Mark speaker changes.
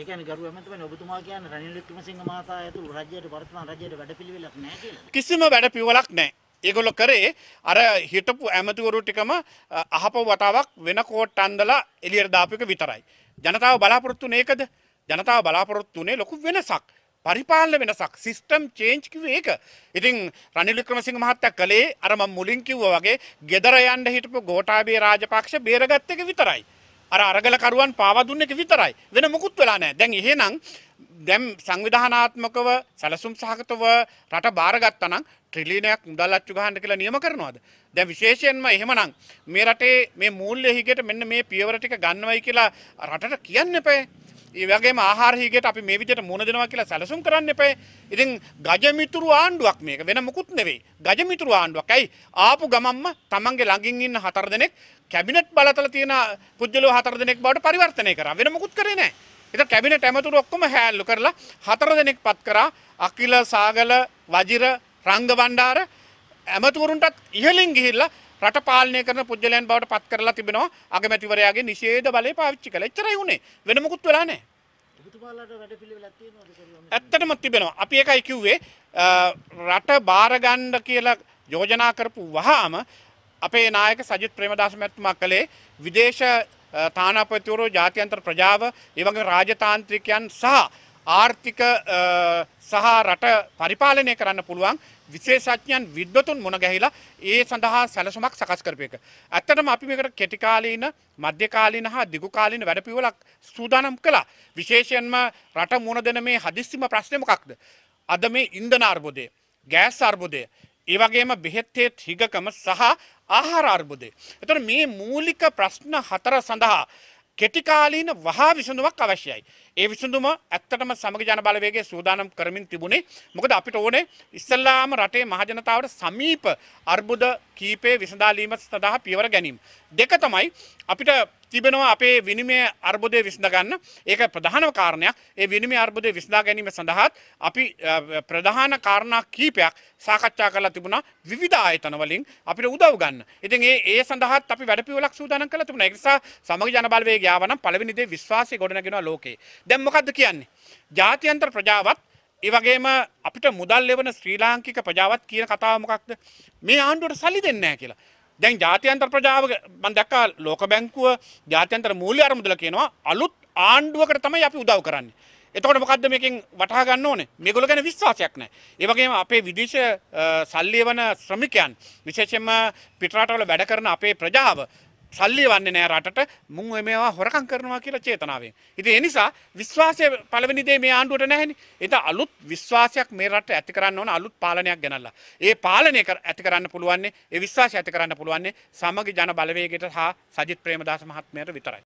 Speaker 1: ඒ කියන්නේ ගරු ඇමතුමනි ඔබතුමා කියන්නේ රනිල් වික්‍රමසිංහ මහතා ඇතුළු රජයට වර්තමාන රජයට වැඩපිළිවෙලක් නැහැ කියලා. කිසිම වැඩපිළිවෙලක් නැහැ. ඒගොල්ලෝ කරේ අර හිටපු ඇමතිවරු ටිකම අහපව වතාවක් වෙන කෝට් අන්දලා එළියට දාපු එක විතරයි. ජනතාව බලාපොරොත්තු නේකද? ජනතාව බලාපොරොත්තු උනේ ලොකු වෙනසක්. පරිපාලන වෙනසක් සිිස්ටම් චේන්ච් කිව ඒක ඉතින් රනිලික්‍රමසිංහ මහත්ත කළේ අරම මුලින් කිව්ව වගේ ගෙදර යන්ඩ හිටපු ගෝටාබේ රාජපක්ෂ බේරගත්තක විතරයි. අර අරගලකරුවන් පාවා දුන්න එක විතරයි වෙන මොකුත් වෙලා නෑ දැන් එහෙනම් දැම් සංවිධානාත්මකව සැලසුම් සහගතව රට බාරගත්තනම් ට්‍රිලිනයක් මුදල් අච්චු ගහන්න කියලා නියම කරනවාද දැන් විශේෂයෙන්ම එහෙමනම් මේ රටේ මේ මූල්‍ය හිගට මෙන්න මේ පියවර ටික ගන්නවයි කියලා රටට කියන්න එපේ ඒ වගේම ආහාර හිගයට අපි මේ විදිහට මුණ දෙනවා කියලා සැලසුම් කරන්න එපා. ඉතින් ගජමිතුරු ආණ්ඩුවක් මේක වෙන මොකුත් නෙවෙයි. ගජමිතුරු ආණ්ඩුවක්. ඇයි ආපු ගමම්ම තමන්ගේ ළඟින් ඉන්න හතර දෙනෙක් කැබිනට් බලතල තියෙන පුජ්‍යලෝ හතර දෙනෙක් බවට පරිවර්තනය කරා. වෙන මොකුත් කරේ නැහැ. ඉතින් කැබිනට් ඇමතුරු ඔක්කොම හැල්ලු කරලා හතර දෙනෙක් පත් කරා. අකිල සාගල වජිර රංග බණ්ඩාර ඇමතුරුන්ටත් ඉහලින් ගිහිල්ලා රට පාලනය කරන පුද්ගලයන් බවට පත් කරලා තිබෙනවා අගමැතිවරයාගේ නිෂේධ බලය පාවිච්චි කළා. එච්චරයි උනේ. වෙන මුකුත් වෙලා නැහැ. ඇත්තටම තිබෙනවා. අපි එකයි කිව්වේ රට බාරගන්න කියලා යෝජනා කරපු වහාම අපේ නායක සජිත් ප්‍රේමදාස මැතිතුමා කළේ විදේශ තානාපතිවරු ජාත්‍යන්තර ප්‍රජාව, ඒ වගේම රාජතාන්ත්‍රිකයන් සහ ආර්ථික සහ රට පරිපාලනය කරන්න පුළුවන් විශේෂඥයන් විද්වතුන් මුණ ගැහිලා ඒ සඳහා සැලසුමක් සකස් කරපු එක. ඇත්තටම අපි මේකට කෙටි කාලීන, මධ්‍ය කාලීන හා දිගු කාලීන වැඩපිළිවෙලක් සූදානම් කළා. විශේෂයෙන්ම රට මුණ දෙන මේ හදිස්සිම ප්‍රශ්නේ මොකක්ද? අද මේ ඉන්ධන අර්බුදය, ගෑස් අර්බුදය, ඒ වගේම බෙහෙත් හේත් හිගකම සහ ආහාර අර්බුදය. එතකොට මේ මූලික ප්‍රශ්න හතර සඳහා කෙටිකාලීන වහා විසඳුමක් අවශ්‍යයි. ඒ විසඳුම ඇත්තටම සමග ජන බලවේගේ සූදානම් කරමින් තිබුණේ මොකද අපිට ඕනේ ඉස්සල්ලාම රටේ මහජනතාවට සමීප අර්බුද කීපේ විසඳාලීම සඳහා පියවර ගැනීම. දෙක තමයි අපිට තිබෙනවා අපේ විනිමය අර්බුදය විසඳගන්න ඒක ප්‍රධානව කාරණයක් ඒ විනිමය අර්බුදය විසඳා ගැනීම සඳහාත් අපි ප්‍රධාන කාරණා කීපයක් සාකච්ඡා කරලා තිබුණා විවිධ ආයතන වලින් අපිට උදව් ගන්න. ඉතින් ඒ ඒ සඳහාත් අපි වැඩපිළිවෙලක් සූදානම් කරලා තිබුණා. ඒ නිසා සමග ජන බලවේගය ආවනම් පළවෙනි දේ විශ්වාසය ගොඩනගෙනවා ලෝකේ. දැම් මොකක්ද කියන්නේ. ජාතියන්ත්‍ර ප්‍රජාවත් ඒවගේම අපිට මුදල් එවන ශ්‍රී ලාංකික ප්‍රජාවත් කියන කතාවමකක්ද මේ ආණ්ඩුවට සල්ලි දෙන්න කියලා. දැන් ජාතියන්ත්‍ර ප්‍රජාව මන්දක්කා ලෝක බැංකුව ජාත්‍යන්ත්‍ර මූලි අරමුදල කියනවා අලුත් ආණ්ඩුවකට තමයි අපි උදව් කරන්නේ. එතකොට මොකක්ද මේකින් වටහා ගන්න ඕනේ මේගොල්ලෝ ගැන විශ්වාසයක් නැහැ. ඒ වගේම අපේ විදේශ සල්ලි වන ශ්‍රමිකයන් විශේෂයෙන්ම පිටරටවල වැඩ කරන අපේ ප්‍රජාව සල්ලි වන්නේ නෑ රටට මුං මේවා හොරකම් කරනවා කියලා චේතනාවෙන්. ඉතින් ඒ නිසා විශ්වාසය පළවෙනි දේ මේ ආණ්ඩුවට නැහැනේ. ඒත අලුත් විශ්වාසයක් මේ රට ඇති කරන්න ඕන අලුත් පාලනයක් ගෙනල්ලා. ඒ පාලනය ඇති කරන්න පුළුවන් ඒ විශ්වාසය ඇති කරන්න පුළුවන් සමගි ජන බලවේගයට හා සජිත් ප්‍රේමදාස මහත්මයාට විතරයි.